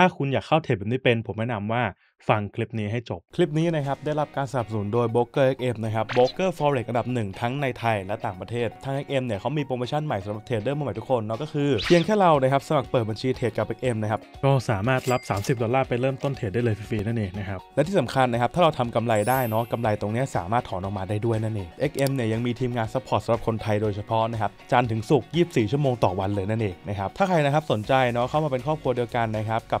ถ้าคุณอยากเข้าเทรดแบบนี้เป็น ผมแนะนำว่าฟังคลิปนี้ให้จบ คลิปนี้นะครับ ได้รับการสนับสนุนโดยบ b กเกอร์เนะครับ b r o k e r f เร็กอันดับหนึ่งทั้งในไทยและต่างประเทศทาง x กเนี่ยเขามีโปรโมชั่นใหม่สำหรับเทรดเดอร์มือใหม่ทุกคนเนาะก็คือเพียงแค่เรานะครับ สมัครเปิดบัญชีเทรดกับ x มนะครับ ก็สามารถรับ30ดอลลาร์ไปเริ่มต้นเทรดได้เลยฟรีๆนั่นเองนะครับและที่สำคัญนะครับถ้าเราทำกำไรได้เนาะกำไรตรงนี้สามารถถอนออกมาได้ด้วยนั่นเอง x กเนี่ยยังมีทีมงานซัพพอร์ตสำหรับคนไทยโดยเฉพาะนะครับจันถึงศุกร์24 ชั่วโมงต่อวันเลยนั่นเองนะครับถ้าใครนะครับสนใจเนาะเข้ามาเป็นครอบครัวเดียวกันนะครับกับ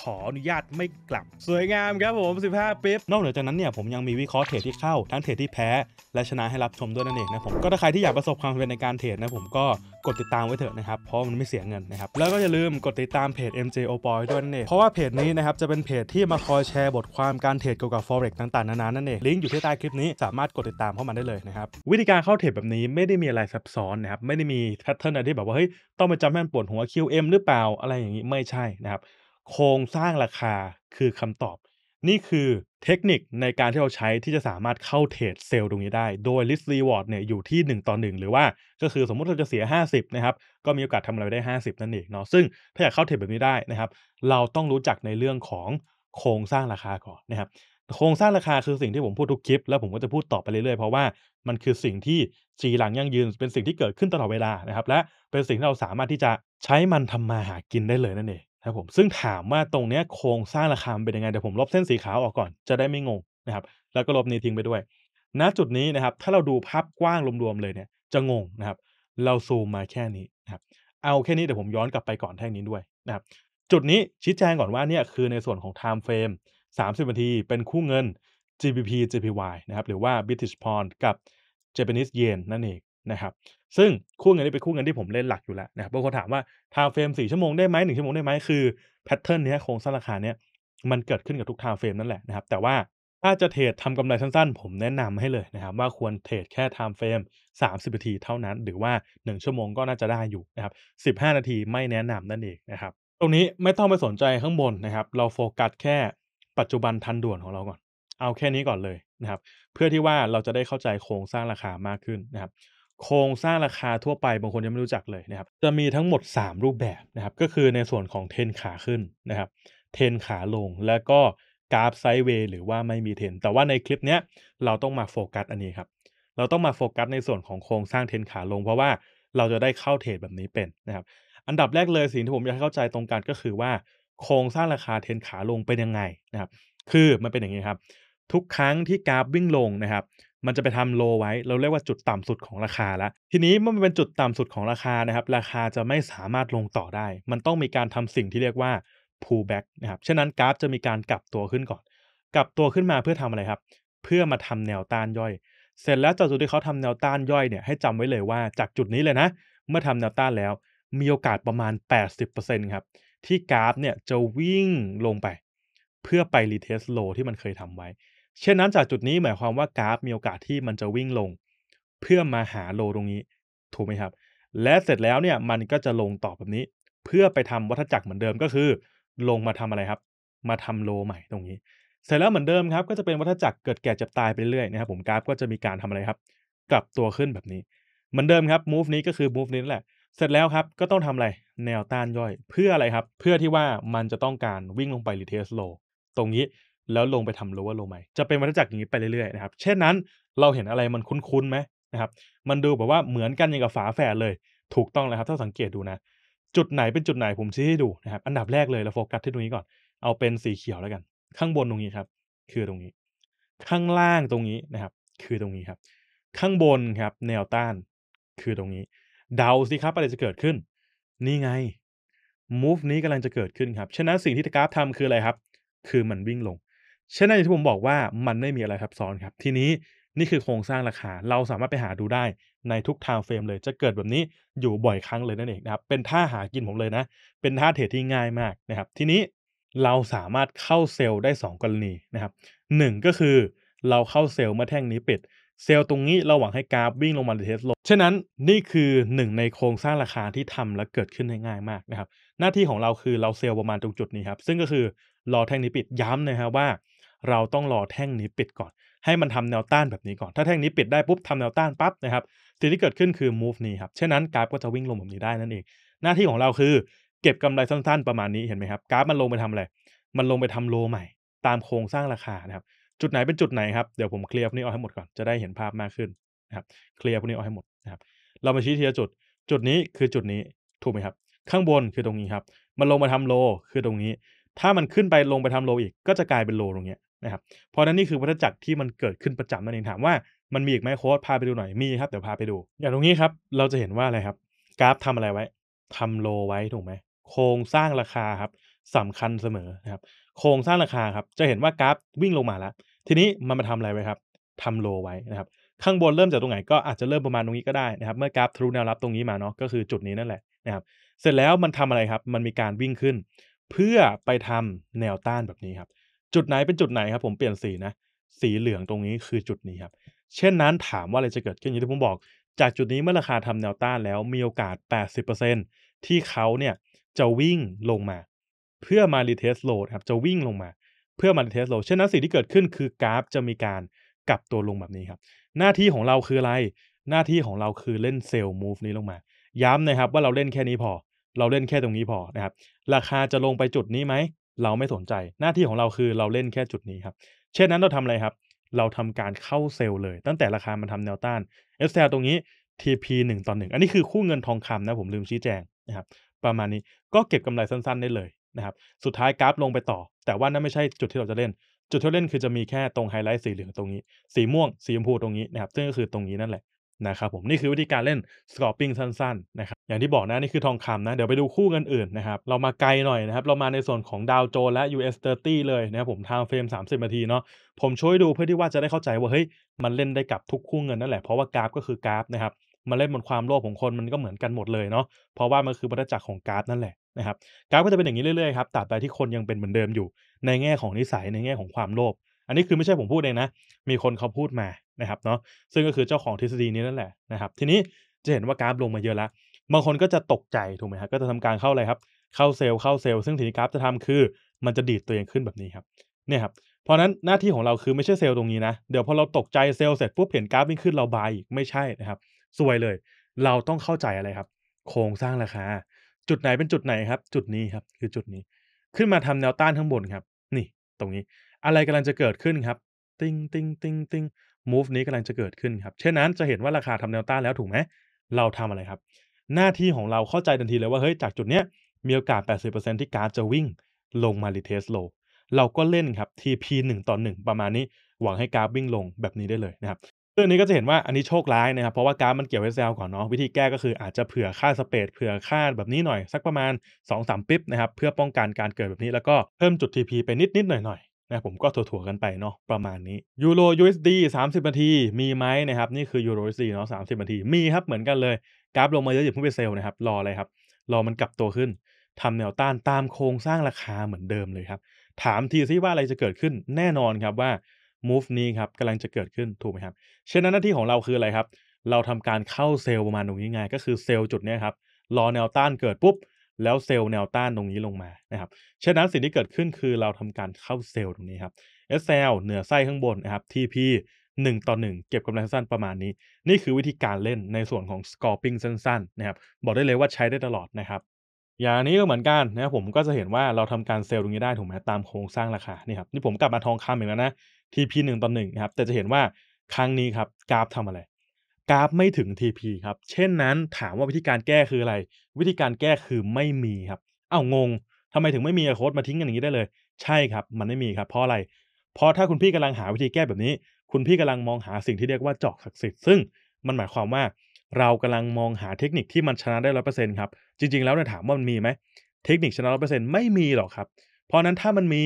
ขออนุญาตไม่กลับสวยงามครับผม 15ปิ๊บนอกเหนือจากนั้นเนี่ยผมยังมีวิเคราะห์เทรดที่เข้า ทั้งเทรดที่แพ้ และชนะให้รับชมด้วยนั่นเองนะผม ก็ถ้าใครที่อยากประสบความสำเร็จในการเทรดนะผมก็กดติดตามไว้เถอะนะครับ เพราะมันไม่เสียเงินนะครับ แล้วก็อย่าลืมกดติดตามเพจ MJ o p o y ด้วยนั่นเองเพราะว่าเพจนี้นะครับจะเป็นเพจที่มาคอยแชร์บทความการเทรดเกี่ยวกับ forex ต่าง ๆนานานั่นเองลิงก์อยู่ที่ใต้คลิปนี้สามารถกดติดตามเข้ามาได้เลยนะครับวิธีการเข้าเทรดแบบนี้ไม่ได้มีอะไรซับซ้อนนะครับไม่ได้มีแพทเทิร์นอะไรที่แบบว่าเฮ้ยต้องมาจำแม่นปวดหัว QM หรือเปล่าอะไรอย่างนี้ไม่ใช่นะครับโครงสร้างราคาคือคำตอบ นี่คือเทคนิคในการที่เราใช้ที่จะสามารถเข้าเทรดเซลล์ตรงนี้ได้ โดย list reward เนี่ยอยู่ที่ 1 ต่อ 1 หรือว่าก็คือสมมติเราจะเสีย 50 นะครับ ก็มีโอกาสทำอะไรได้ 50 นั่นเองเนาะซึ่งถ้าอยากเข้าเทรดแบบนี้ได้นะครับ เราต้องรู้จักในเรื่องของโครงสร้างราคาก่อนนะครับโครงสร้างราคาคือสิ่งที่ผมพูดทุกคลิป แล้วผมก็จะพูดต่อไปเรื่อยๆเพราะว่ามันคือสิ่งที่จีหลังยั่งยืน เป็นสิ่งที่เกิดขึ้นตลอดเวลานะครับและเป็นสิ่งที่เราสามารถที่จะใช้มันทำมาหากินได้เลยนั่นเองครับผม ซึ่งถามว่าตรงเนี้ยโครงสร้างราคาเป็นยังไงเดี๋ยวผมลบเส้นสีขาวออกก่อนจะได้ไม่งงนะครับ แล้วก็ลบนี้ทิ้งไปด้วย ณ จุดนี้นะครับ ถ้าเราดูภาพกว้างรวมๆเลยเนี่ย จะงงนะครับ เราซูมมาแค่นี้นะครับ เอาแค่นี้เดี๋ยวผมย้อนกลับไปก่อนแท่งนี้ด้วยนะครับ จุดนี้ชี้แจงก่อนว่าเนี่ยคือในส่วนของ time frame 30นาทีเป็นคู่เงิน GBP JPY นะครับหรือว่า British Pound กับ Japanese Yen นั่นเองนะครับ ซึ่งคู่เงินนี้เป็นคู่เงินที่ผมเล่นหลักอยู่แล้วนะครับ บางคนถามว่าทาวเฟรมสี่ชั่วโมงได้ไหมหนึ่งชั่วโมงได้ไหม คือแพทเทิร์นนี้โครงสร้างราคาเนี้ยมันเกิดขึ้นกับทุกทาวเฟรมนั่นแหละนะครับ แต่ว่าถ้าจะเทรดทำกำไรสั้นๆ ผมแนะนำให้เลยนะครับว่าควรเทรดแค่ไทม์เฟรม 30 นาทีเท่านั้น หรือว่า 1 ชั่วโมงก็น่าจะได้อยู่นะครับ 15 นาทีไม่แนะนำนั่นเองนะครับ ตรงนี้ไม่ต้องไปสนใจข้างบนนะครับ เราโฟกัสแค่ปัจจุบันทันด่วนของเราก่อน เอาแค่นี้ก่อนเลยนะครับ เพื่อที่ว่าเราจะได้เข้าใจโครงสร้างราคามากขึ้นนะครับโครงสร้างราคาทั่วไปบางคนยังไม่รู้จักเลยนะครับ จะมีทั้งหมด 3 รูปแบบนะครับ ก็คือในส่วนของเทนขาขึ้นนะครับ เทนขาลงแล้วก็กราฟไซด์เวย์หรือว่าไม่มีเทนแต่ว่าในคลิปเนี้ยเราต้องมาโฟกัสอันนี้ครับ เราต้องมาโฟกัสในส่วนของโครงสร้างเทนขาลง เพราะว่าเราจะได้เข้าเทรดแบบนี้เป็นนะครับ อันดับแรกเลยสิ่งที่ผมอยากให้เข้าใจตรงกันก็คือว่าโครงสร้างราคาเทนขาลงเป็นยังไงนะครับ คือมันเป็นอย่างนี้ครับ ทุกครั้งที่กราฟวิ่งลงนะครับมันจะไปทำโลไว้ เราเรียกว่าจุดต่ำสุดของราคาแล้ว ทีนี้เมื่อมันเป็นจุดต่ำสุดของราคานะครับ ราคาจะไม่สามารถลงต่อได้ มันต้องมีการทำสิ่งที่เรียกว่า pullback นะครับ ฉะนั้นกราฟจะมีการกลับตัวขึ้นก่อน กลับตัวขึ้นมาเพื่อทำอะไรครับ เพื่อมาทำแนวต้านย่อย เสร็จแล้วจากจุดที่เขาทำแนวต้านย่อยเนี่ย ให้จำไว้เลยว่าจากจุดนี้เลยนะ เมื่อทำแนวต้านแล้ว มีโอกาสประมาณ 80%ครับ ที่กราฟเนี่ยจะวิ่งลงไป เพื่อไปรีเทสโลที่มันเคยทำไว้เช่นนั้นจากจุดนี้หมายความว่ากราฟมีโอกาสที่มันจะวิ่งลง เพื่อมาหาโลตรงนี้ ถูกไหมครับ และเสร็จแล้วเนี่ยมันก็จะลงต่อแบบนี้ เพื่อไปทำวัฏจักรเหมือนเดิมก็คือ ลงมาทำอะไรครับ มาทำโลใหม่ตรงนี้ เสร็จแล้วเหมือนเดิมครับ ก็จะเป็นวัฏจักรเกิดแก่เจ็บตายไปเรื่อยนะครับ ผมกราฟก็จะมีการทำอะไรครับกลับตัวขึ้นแบบนี้ เหมือนเดิมครับมูฟนี้ก็คือมูฟนี้แหละเสร็จแล้วครับ ก็ต้องทำอะไรแนวต้านย่อยเพื่ออะไรครับเพื่อที่ว่ามันจะต้องการวิ่งลงไปรีเทสโลตรงนี้แล้วลงไปทำู้วาลงไหมจะเป็นวัฏจักรอย่างนี้ไปเรื่อย ๆ นะครับ เช่นนั้น เราเห็นอะไรมันคุ้นๆไหมนะครับ มันดูแบบว่าเหมือนกันอย่างกับฝาแฝดเลย ถูกต้องแล้วครับ ถ้าสังเกตดูนะ จุดไหนเป็นจุดไหน ผมชี้ให้ดูนะครับ อันดับแรกเลยเราโฟกัสที่ตรงนี้ก่อน เอาเป็นสีเขียวแล้วกัน ข้างบนตรงนี้ครับ คือตรงนี้ ข้างล่างตรงนี้นะครับ คือตรงนี้ครับ ข้างบนครับแนวต้าน คือตรงนี้ เดาสิครับอะไรจะเกิดขึ้น นี่ไง move นี้กำลังจะเกิดขึ้นครับฉะนั้นสิ่งที่กราฟทำคืออะไรครับ คือมันวิ่งลงช่นอย่างที่ผมบอกว่ามันไม่มีอะไรซับซ้อนครับทีนี้นี่คือโครงสร้างราคาเราสามารถไปหาดูได้ในทุกทางเฟรมเลย จะเกิดแบบนี้อยู่บ่อยครั้งเลยนั่นเองนะครับเป็นท่าหากินผมเลยนะ เป็นท่าเทรดที่ง่ายมากนะครับทีนี้เราสามารถเข้าเซลล์ได้ 2 กรณีนะครับหก็คือ เราเข้าเซลล์เมื่อแท่งนี้ปิด เซลล์ตรงนี้เราหวังให้กราฟวิ่งลงมาในเทสลลฉะนั้นนี่คือหนึ่งในโครงสร้างราคาที่ทำและเกิดขึ้นได้ง่ายมากนะครับหน้าที่ของเราคือเราเซลล์ประมาณตรงจุดนี้ครับซึ่งก็คือรอแท่งนี้ปิดย้ำนะครับว่าเราต้องรอแท่งนี้ปิดก่อน ให้มันทำแนวต้านแบบนี้ก่อน ถ้าแท่งนี้ปิดได้ปุ๊บทำแนวต้านปั๊บนะครับสิ่งที่เกิดขึ้นคือ move นี้ครับเช่นั้นกราฟก็จะวิ่งลงแบบนี้ได้นั่นเองหน้าที่ของเราคือ เก็บกำไรสั้นๆประมาณนี้เห็นไหมครับกราฟมันลงไปทำอะไร มันลงไปทำโลใหม่ ตามโครงสร้างราคานะครับจุดไหนเป็นจุดไหนครับเดี๋ยวผมเคลียร์พวกนี้ออกให้หมดก่อนจะได้เห็นภาพมากขึ้นนะครับเคลียร์พวกนี้ออกให้หมดนะครับเรามาชี้ทีละจุด จุดนี้คือจุดนี้ถูกไหมครับ ข้างบนคือตรงนี้ครับ มันลงมาทำโลคือตรงนี้ ถ้ามันขึ้นไปลงไปทำโลอีก ก็จะกลายเป็นโลตรงนี้นะครับ เพราะนั้นนี่คือวัฏจักรที่มันเกิดขึ้นประจำนั่นเองถามว่ามันมีอีกไหมโค้ดพาไปดูหน่อยมีครับเดี๋ยวพาไปดู อย่างตรงนี้ครับเราจะเห็นว่าอะไรครับกราฟทำอะไรไว้ ทำโลไว้ถูกไหมโครงสร้างราคาครับ สำคัญเสมอนะครับ โครงสร้างราคาครับจะเห็นว่ากราฟวิ่งลงมาแล้ว ทีนี้มันมาทำอะไรไว้ครับ ทำโลไว้นะครับข้างบนเริ่มจากตรงไหนก็อาจจะเริ่มประมาณตรงนี้ก็ได้นะครับเมื่อกราฟทะลุแนวรับตรงนี้มาเนาะก็คือจุดนี้นั่นแหละนะครับเสร็จแล้วมันทำอะไรครับ มันมีการวิ่งขึ้น เพื่อไปทำแนวต้านแบบนี้ครับจุดไหนเป็นจุดไหนครับ ผมเปลี่ยนสีนะ สีเหลืองตรงนี้คือจุดนี้ครับ เช่นนั้นถามว่าอะไรจะเกิดขึ้นอย่างที่ผมบอก จากจุดนี้เมื่อราคาทำแนวต้านแล้วมีโอกาส 80%ที่เขาเนี่ยจะวิ่งลงมา เพื่อมารีเทสโหลดครับ จะวิ่งลงมา เพื่อมารีเทสโหลดเช่นนั้นสิ่งที่เกิดขึ้นคือกราฟจะมีการกลับตัวลงแบบนี้ครับ หน้าที่ของเราคืออะไร หน้าที่ของเราคือเล่นเซลล์มูฟนี้ลงมาย้ำนะครับ ว่าเราเล่นแค่นี้พอ เราเล่นแค่ตรงนี้พอนะครับ ราคาจะลงไปจุดนี้ไหมเราไม่สนใจหน้าที่ของเราคือเราเล่นแค่จุดนี้ครับ เช่นนั้นเราทำอะไรครับ เราทำการเข้าเซลเลย ตั้งแต่ราคามันทำแนวต้าน SL ตรงนี้ TP 1ต่อ1อันนี้คือคู่เงินทองคำนะผมลืมชี้แจงนะครับประมาณนี้ก็เก็บกำไรสั้นๆได้เลยนะครับ สุดท้ายกราฟลงไปต่อ แต่ว่านั่นไม่ใช่จุดที่เราจะเล่นจุดที่เล่นคือจะมีแค่ตรงไฮไลท์สีเหลืองตรงนี้สีม่วงสีชมพูตรงนี้นะครับซึ่งก็คือตรงนี้นั่นแหละนะครับผมนี่คือวิธีการเล่นสกอร์ปิ้งสั้น ๆ นะครับ อย่างที่บอกนะ นี่คือทองคำนะ เดี๋ยวไปดูคู่เงินอื่นนะครับ เรามาไกลหน่อยนะครับ เรามาในส่วนของดาวโจนและ US 30เลยนะครับ ผมทางเฟรม 30นาทีเนาะผมช่วยดูเพื่อที่ว่าจะได้เข้าใจว่า เฮ้ย มันเล่นได้กับทุกคู่เงินนั่นแหละเพราะว่ากราฟก็คือกราฟนะครับมาเล่นบนความโลภของคนมันก็เหมือนกันหมดเลยเนาะเพราะว่ามันคือบรรจักรของกราฟนั่นแหละนะครับกราฟก็จะเป็นอย่างนี้เรื่อยๆครับตราบใดที่คนยังเป็นเหมือนเดิมอยู่ ในแง่ของนิสัย ในแง่ของความโลภอันนี้คือไม่ใช่ผมพูดเองนะ มีคนเขาพูดมานะครับเนาะ ซึ่งก็คือเจ้าของทฤษฎีนี้นั่นแหละนะครับ ทีนี้จะเห็นว่ากราฟลงมาเยอะละบางคนก็จะตกใจถูกไหมครับก็จะทำการเข้าอะไรครับ เข้าเซลล์เข้าเซลล์ซึ่งทีนี้กราฟจะทำคือมันจะดีดตัวเองขึ้นแบบนี้ครับ เนี่ยครับ เพราะนั้นหน้าที่ของเราคือไม่ใช่เซลล์ตรงนี้นะ เดี๋ยวพอเราตกใจเซลล์เสร็จปุ๊บเห็นกราฟวิ่งขึ้นเราบาย อีกไม่ใช่นะครับ สวยเลย เราต้องเข้าใจอะไรครับ โครงสร้างราคา จุดไหนเป็นจุดไหนครับ จุดนี้ครับ คือจุดนี้ ขึ้นมาทำแนวต้านข้างบนครับ นี่ ตรงนี้อะไรกำลังจะเกิดขึ้นครับ ติ้งติ้งติ้งติ้ง move นี้กำลังจะเกิดขึ้นครับเช่นนั้นจะเห็นว่าราคาทำแนวต้านแล้วถูกไหม เราทำอะไรครับ หน้าที่ของเราเข้าใจทันทีเลยว่า เฮ้ยจากจุดเนี้ยมีโอกาส 80%ที่การจะวิ่ง ลงมารีเทสโลเราก็เล่นครับ TP 1 ต่อ 1 ประมาณนี้หวังให้กราฟวิ่งลงแบบนี้ได้เลยนะครับเรื่องนี้ก็จะเห็นว่าอันนี้โชคร้ายนะครับ เพราะว่าการาฟมันเกี่ยวเซลก่อนเนาะวิธีแก้ก็คือ อาจจะเผื่อค่าสเปดเผื่อค่าแบบนี้หน่อยสักประมาณ 2-3ปิ๊บนะครับเพื่อป้องกันการเกิดแบบนี้แล้วก็เพิ่มจุด TP ไปนิดนิดหน่อยหน่อยนะผมก็ถั่วๆกันไปเนาะประมาณนี้ยูโร USD 30นาทีมีไหมนะครับนี่คือยูโร USD เนาะ30นาทีมีครับเหมือนกันเลย กราฟลงมาเยอะอย่าเพิ่งไปเซลนะครับ รออะไรครับรอมันกลับตัวขึ้นทำแนวต้านตามโครงสร้างราคาเหมือนเดิมเลยครับ ถามทีซิว่าอะไรจะเกิดขึ้นแน่นอนครับว่า move นี้ครับกำลังจะเกิดขึ้นถูกไหมครับเช่นนั้นหน้าที่ของเราคืออะไรครับ เราทำการเข้าเซลประมาณตรงนี้ไงก็คือเซลจุดนี้ครับรอแนวต้านเกิดปุ๊บแล้วเซลล์แนวต้านตรงนี้ลงมานะครับฉะนั้นสิ่งที่เกิดขึ้นคือเราทำการเข้าเซลล์ตรงนี้ครับ SL เหนือไส้ข้างบนนะครับ TP 1ต่อ1เก็บกำไรสั้นประมาณนี้ นี่คือวิธีการเล่นในส่วนของ s c o p i n g สั้น ๆ นะครับ บอกได้เลยว่าใช้ได้ตลอดนะครับ อย่างนี้ก็เหมือนกันนะผมก็จะเห็นว่าเราทำการเซลล์ตรงนี้ได้ถูกไหมตามโครงสร้างราคานี่ครับนี่ผมกลับมาทองคำอีกแล้วนะ TP 1ต่อ1นะครับแต่จะเห็นว่าครั้งนี้ครับกราฟทำอะไรราฟไม่ถึง TP ครับเช่นนั้นถามว่าวิธีการแก้คืออะไร วิธีการแก้คือไม่มีครับเอ้างงทำไมถึงไม่มีโค้ดมาทิ้งกันอย่างนี้ได้เลย ใช่ครับมันไม่มีครับ เพราะอะไร เพราะถ้าคุณพี่กำลังหาวิธีแก้แบบนี้ คุณพี่กำลังมองหาสิ่งที่เรียกว่าจอกศักดิ์สิทธิ์ซึ่งมันหมายความว่าเรากำลังมองหาเทคนิคที่มันชนะได้ร้อเปอร์เซ็นต์ครับจริงๆแล้วเนี่ยถามว่ามันมีไหมเทคนิคชนะร้อเปอร์เซ็นต์ไม่มีหรอกครับ เพราะนั้นถ้ามันมี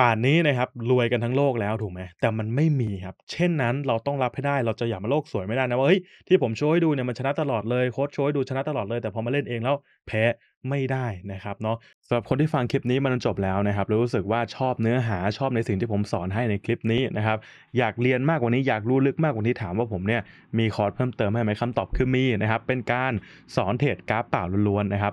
ป่านนี้นะครับรวยกันทั้งโลกแล้วถูกไหมแต่มันไม่มีครับ เช่นนั้นเราต้องรับให้ได้เราจะอย่ามาโลกสวยไม่ได้นะว่าเฮ้ยที่ผมโชว์ให้ดูเนี่ยมันชนะตลอดเลยโค้ชโชว์ให้ดูชนะตลอดเลย แต่พอมาเล่นเองแล้วแพ้ไม่ได้นะครับเนาะสำหรับคนที่ฟังคลิปนี้มันจบแล้วนะครับ รู้สึกว่าชอบเนื้อหาชอบในสิ่งที่ผมสอนให้ในคลิปนี้นะครับ อยากเรียนมากกว่านี้อยากรู้ลึกมากกว่านี้ถามว่าผมเนี่ยมีคอร์สเพิ่มเติมให้ไหมคำตอบคือมีนะครับเป็นการสอนเทรดกราฟเปล่าล้วนๆนะครับ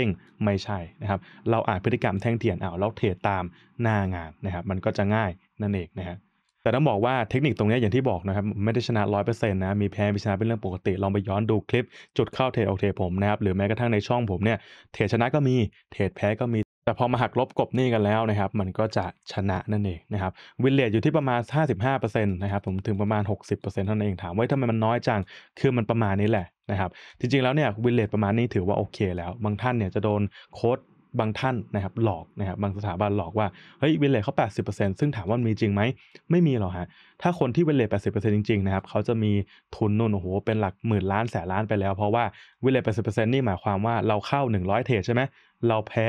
ด้งไม่ใช่นะครับ เราอ่านพฤติกรรมแท่งเทียนเอาเราเทรดตามหน้างานนะครับ มันก็จะง่ายนั่นเองนะฮะแต่ต้องบอกว่าเทคนิคตรงนี้อย่างที่บอกนะครับไม่ได้ชนะร้อยเปอร์เซ็นต์นะ มีแพ้มีชนะเป็นเรื่องปกติ ลองไปย้อนดูคลิปจุดเข้าเทรดออกเทรดผมนะครับ หรือแม้กระทั่งในช่องผมเนี่ย เทรดชนะก็มี เทรดแพ้ก็มีแต่พอมาหักลบกบหนี้กันแล้วนะครับ มันก็จะชนะนั่นเองนะครับ วินเลทอยู่ที่ประมาณ55%นะครับ ผมถึงประมาณ60%เท่านั้นเองถามว่าทำไมมันน้อยจัง คือมันประมาณนี้แหละนะครับ จริงๆแล้วเนี่ยวินเลทประมาณนี้ถือว่าโอเคแล้ว บางท่านเนี่ยจะโดนโค้ดบางท่านนะครับหลอกนะครับบางสถาบันหลอกว่าเฮ้ยวินเลทเขา80%ซึ่งถามว่ามีจริงไหม ไม่มีหรอกฮะ ถ้าคนที่วินเลท80%จริงๆนะครับเขาจะมีทุนนู่นโอ้โหเป็นหลักหมื่นล้านแสนล้านไปแล้วเพราะว่าวินเลท80%นี่หมายความว่าเราเข้า100เทรดใช่ไหมเราแพ้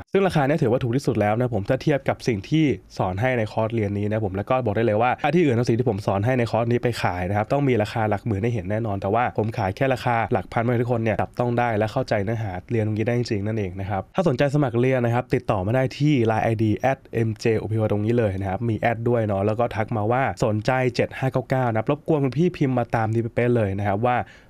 ทซึ่งราคาเนี่ยถือว่าถูกที่สุดแล้วนะผมถ้าเทียบกับสิ่งที่สอนให้ในคอร์สเรียนนี้นะผมแล้วก็บอกได้เลยว่าถ้าที่อื่นทั้งสิ่งที่ผมสอนให้ในคอร์สนี้ไปขายนะครับต้องมีราคาหลักหมื่นให้เห็นแน่นอนแต่ว่า ผมขายแค่ราคาหลักพันไม่ทุกคนเนี่ยจับต้องได้และเข้าใจเนื้อหาเรียนตรงนี้ได้จริงนั่นเองนะครับถ้าสนใจสมัครเรียนนะครับติดต่อมาได้ที่ Line ID at mj o p ตรงนี้เลยนะครับมีแอดด้วยเนาะแล้วก็ทักมาว่าสนใจ7599นะครับรบกวนคุณพี่พิมพ์มาตามที่เป๊ะเลยนะครับว่า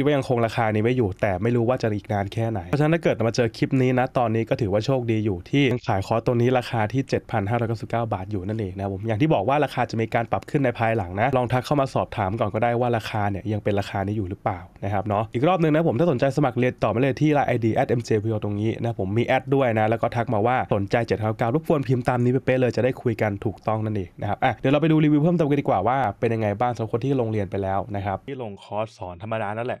ดว่ายังคงราคานี้ไว้อยู่ แต่ไม่รู้ว่าจะอีกนานแค่ไหนเพราะฉะนั้นถ้าเกิดมาเจอคลิปนี้นะตอนนี้ก็ถือว่าโชคดีอยู่ ที่ขายคอร์สตัวนี้ราคาที่ 7,599บาท อยู่นั่นเองนะผมอย่างที่บอกว่าราคาจะมีการปรับขึ้นในภายหลังนะลองทักเข้ามาสอบถามก่อนก็ได้ว่าราคาเนี่ยยังเป็นราคานี้อยู่หรือเปล่านะครับเนาะอีกรอบนึงนะผมถ้าสนใจสมัครเรียนต่อมาเลยที่ไลน์ไอดีแอดเอ็มเจตรงนี้นะผมมีแอดด้วยนะแล้วก็ทักมาว่าสนใจ799รปกวนพิมพ์ตามนี้ไปเป๊ะเลยจะได้คุยกันถูกต้องนั่นเองนะครับอ่ะเดี๋ยวเราไปดูรีวิวเพิ่มเติมกันดีกว่าว่าเป็นยังไงบ้างสำหรับคนที่ลงเรียนไปแล้วนะครับที่ลงคอร์สสอนธรรมดานั่นแหละ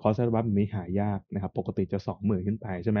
คอร์สแอดวานแบบนี้หายากนะครับ ปกติจะ20,000ขึ้นไปใช่ไหม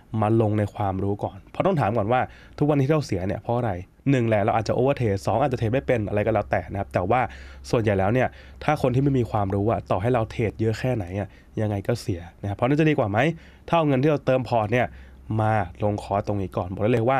มาลงในความรู้ก่อน เพราะต้องถามก่อนว่า ทุกวันนี้ที่เราเสียเนี่ยเพราะอะไรหนึ่งแหละเราอาจจะโอเวอร์เทสองอาจจะเทไม่เป็นอะไรก็แล้วแต่นะครับแต่ว่าส่วนใหญ่แล้วเนี่ยถ้าคนที่ไม่มีความรู้อะต่อให้เราเทรดเยอะแค่ไหนอะยังไงก็เสียนะครับเพราะนั่นจะดีกว่าไหมถ้าเอาเงินที่เราเติมพอร์ตเนี่ยมาลงคอร์ตรงนี้ก่อนบอกได้เลยว่า